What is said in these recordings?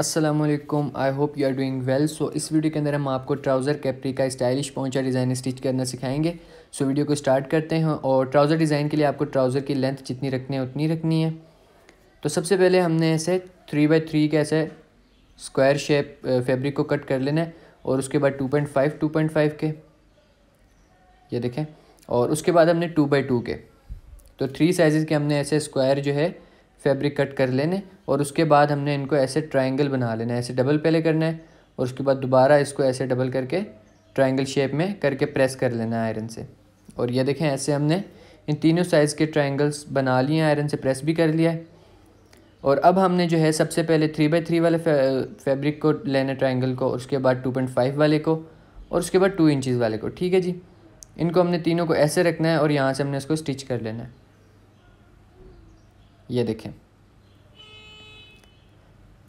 Aslam I hope you are doing well so इस video के अंदर हम आपको ट्राउज़र कैपरी का स्टाइलिश पहुंचा डिज़ाइन स्टिच करना सिखाएंगे सो so, वीडियो को स्टार्ट करते हैं और ट्राउज़र डिज़ाइन के लिए आपको ट्राउज़र की लेंथ जितनी रखनी है उतनी रखनी है तो सबसे पहले हमने ऐसे थ्री बाई थ्री का ऐसे स्क्वायर शेप फेब्रिक को कट कर लेना है और उसके बाद two point five two point five के ये देखें और उसके बाद हमने टू बाई टू के तो थ्री साइज़ के हमने ऐसे स्क्वायर जो है फैब्रिक कट कर लेने और उसके बाद हमने इनको ऐसे ट्रायंगल बना लेना है ऐसे डबल पहले करना है और उसके बाद दोबारा इसको ऐसे डबल करके ट्रायंगल शेप में करके प्रेस कर लेना है आयरन से और ये देखें ऐसे हमने इन तीनों साइज़ के ट्रायंगल्स बना लिए हैं आयरन से प्रेस भी कर लिया है और अब हमने जो है सबसे पहले थ्री बाई थ्री वाले फैब्रिक को लेना ट्राइंगल को उसके बाद टू पॉइंट फाइव वाले को और उसके बाद टू इंचज़ वाले को ठीक है जी इनको हमने तीनों को ऐसे रखना है और यहाँ से हमने इसको स्टिच कर लेना है ये देखें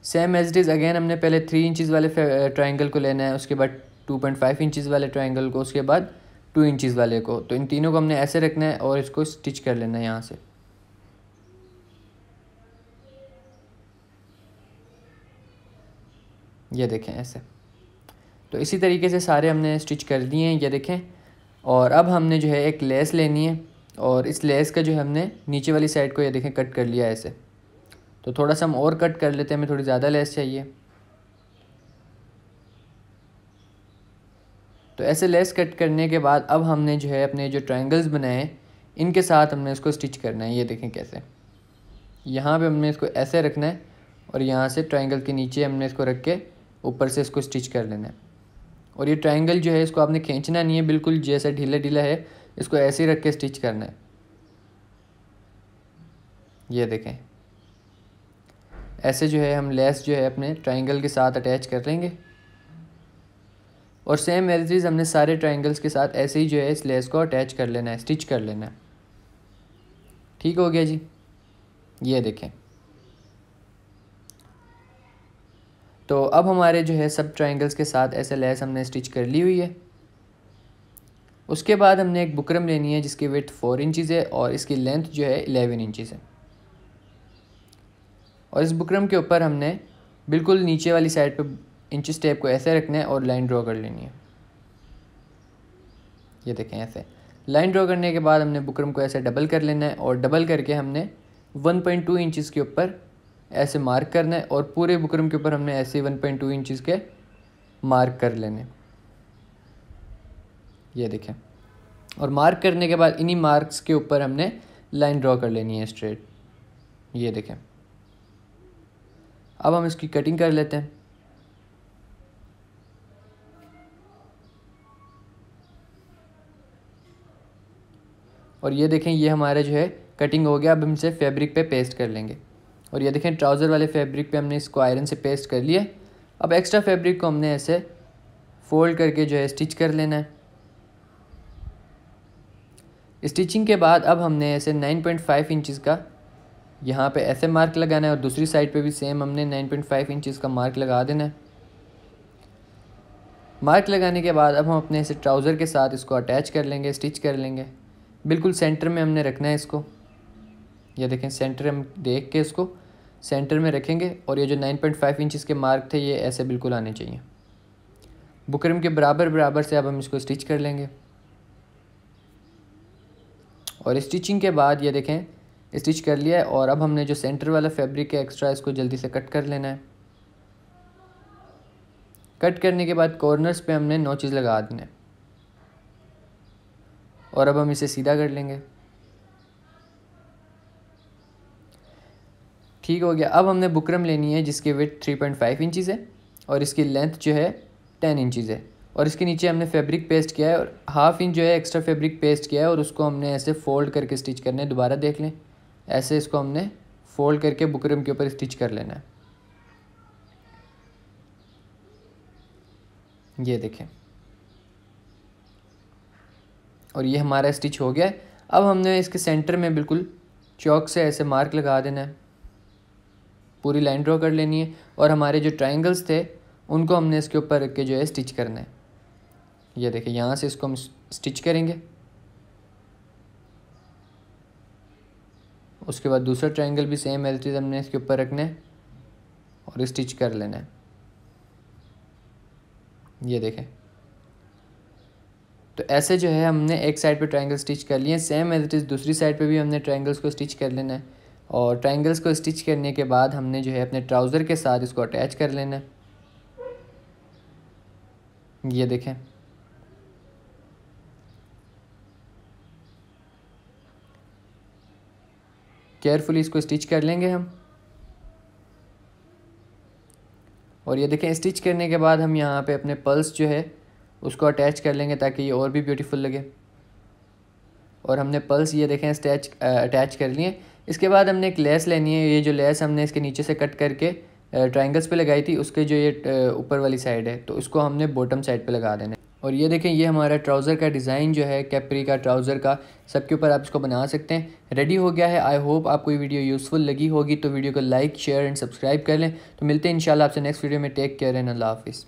same as this is again हमने पहले थ्री इंचज़ वाले ट्रायंगल को लेना है उसके बाद टू पॉइंट फाइव इंचज़ वाले ट्रायंगल को उसके बाद टू इंचज़ वाले को तो इन तीनों को हमने ऐसे रखना है और इसको स्टिच कर लेना है यहाँ से ये देखें ऐसे तो इसी तरीके से सारे हमने स्टिच कर दिए हैं ये देखें और अब हमने जो है एक लेस लेनी है और इस लेस का जो है हमने नीचे वाली साइड को ये देखें कट कर लिया ऐसे तो थोड़ा सा हम और कट कर लेते हैं हमें थोड़ी ज़्यादा लेस चाहिए तो ऐसे लेस कट करने के बाद अब हमने जो है अपने जो ट्रायंगल्स बनाए हैं इनके साथ हमने इसको स्टिच करना है ये देखें कैसे यहाँ पे हमने इसको ऐसे रखना है और यहाँ से ट्रायंगल के नीचे हमने इसको रख के ऊपर से इसको स्टिच कर लेना है और ये ट्रायंगल जो है इसको आपने खींचना नहीं है बिल्कुल जैसा ढीला ढीला है इसको ऐसे ही रख के स्टिच करना है ये देखें ऐसे जो है हम लेस जो है अपने ट्रायंगल के साथ अटैच कर लेंगे और सेम एलजीज हमने सारे ट्रायंगल्स के साथ ऐसे ही जो है इस लेस को अटैच कर लेना है स्टिच कर लेना है ठीक हो गया जी ये देखें तो अब हमारे जो है सब ट्रायंगल्स के साथ ऐसे लेस हमने स्टिच कर ली हुई है उसके बाद हमने एक बुकरम लेनी है जिसकी वेथ फ़ोर इंचज़ है और इसकी लेंथ जो है एलेवन इंचज़ है और इस बुकरम के ऊपर हमने बिल्कुल नीचे वाली साइड पर इंच टेप को ऐसे रखना है और लाइन ड्रॉ कर लेनी है ये देखें ऐसे लाइन ड्रॉ करने के बाद हमने बुकरम को ऐसे डबल कर लेना है और डबल करके हमने 1.2 पॉइंट इंचज़ के ऊपर ऐसे मार्क करना है और पूरे बुकरम के ऊपर हमने ऐसे 1.2 पॉइंट इंचज़ के मार्क कर लेने ये देखें और मार्क करने के बाद इन्हीं मार्क्स के ऊपर हमने लाइन ड्रॉ कर लेनी है स्ट्रेट ये देखें अब हम इसकी कटिंग कर लेते हैं और ये देखें ये हमारा जो है कटिंग हो गया अब हम इसे फैब्रिक पे पेस्ट कर लेंगे और ये देखें ट्राउज़र वाले फैब्रिक पे हमने इसको आयरन से पेस्ट कर लिया अब एक्स्ट्रा फैब्रिक को हमने ऐसे फ़ोल्ड करके जो है स्टिच कर लेना है स्टिचिंग के बाद अब हमने ऐसे 9.5 पॉइंट इंचज़ का यहाँ पे ऐसे मार्क लगाना है और दूसरी साइड पे भी सेम हमने 9.5 पॉइंट इंचज़ का मार्क लगा देना है मार्क लगाने के बाद अब हम अपने ऐसे ट्राउज़र के साथ इसको अटैच कर लेंगे स्टिच कर लेंगे बिल्कुल सेंटर में हमने रखना है इसको ये देखें सेंटर हम देख के इसको सेंटर में रखेंगे और ये जो 9.5 पॉइंट इंचज़ के मार्क थे ये ऐसे बिल्कुल आने चाहिए बुकरम के बराबर बराबर से अब हम इसको स्टिच कर लेंगे और स्टिचिंग के बाद ये देखें स्टिच कर लिया है और अब हमने जो सेंटर वाला फैब्रिक है एक्स्ट्रा इसको जल्दी से कट कर लेना है कट करने के बाद कॉर्नर्स पे हमने नोचेज़ लगा देने और अब हम इसे सीधा कर लेंगे ठीक हो गया अब हमने बुकरम लेनी है जिसकी width three point five inches है और इसकी लेंथ जो है टेन इंचज़ है और इसके नीचे हमने फैब्रिक पेस्ट किया है और हाफ इंच जो है एक्स्ट्रा फैब्रिक पेस्ट किया है और उसको हमने ऐसे फोल्ड करके स्टिच करना है दोबारा देख लें ऐसे इसको हमने फोल्ड करके बुकरम के ऊपर स्टिच कर लेना है ये देखें और ये हमारा स्टिच हो गया है अब हमने इसके सेंटर में बिल्कुल चौक से ऐसे मार्क लगा देना है पूरी लाइन ड्रॉ कर लेनी है और हमारे जो ट्राइंगल्स थे उनको हमने इसके ऊपर रख के जो है स्टिच करना है ये देखिए यहाँ से इसको हम स्टिच करेंगे उसके बाद दूसरा ट्रायंगल भी सेम एल चीज़ हमने इसके ऊपर रखना है और स्टिच कर लेना है ये देखें तो ऐसे जो है हमने एक साइड पे ट्रायंगल स्टिच कर लिए सेम एज इट इज़ दूसरी साइड पे भी हमने ट्रायंगल्स को स्टिच कर लेना है और ट्रायंगल्स को स्टिच करने के बाद हमने जो है अपने ट्राउज़र के साथ इसको अटैच कर लेना है ये देखें केयरफुली इसको स्टिच कर लेंगे हम और ये देखें स्टिच करने के बाद हम यहाँ पे अपने पल्स जो है उसको अटैच कर लेंगे ताकि ये और भी ब्यूटीफुल लगे और हमने पल्स ये देखें स्टैच अटैच कर लिए इसके बाद हमने एक लेस लेनी है ये जो लेस हमने इसके नीचे से कट करके ट्राइंगल्स पे लगाई थी उसके जो ये ऊपर वाली साइड है तो उसको हमने बॉटम साइड पे लगा देना और ये देखें ये हमारा ट्राउज़र का डिज़ाइन जो है कैप्री का ट्राउज़र का सबके ऊपर आप इसको बना सकते हैं रेडी हो गया है आई होप आपको ये वीडियो यूज़फुल लगी होगी तो वीडियो को लाइक शेयर एंड सब्सक्राइब कर लें तो मिलते हैं इंशाल्लाह आपसे नेक्स्ट वीडियो में टेक केयर एंड अल्लाह हाफिज़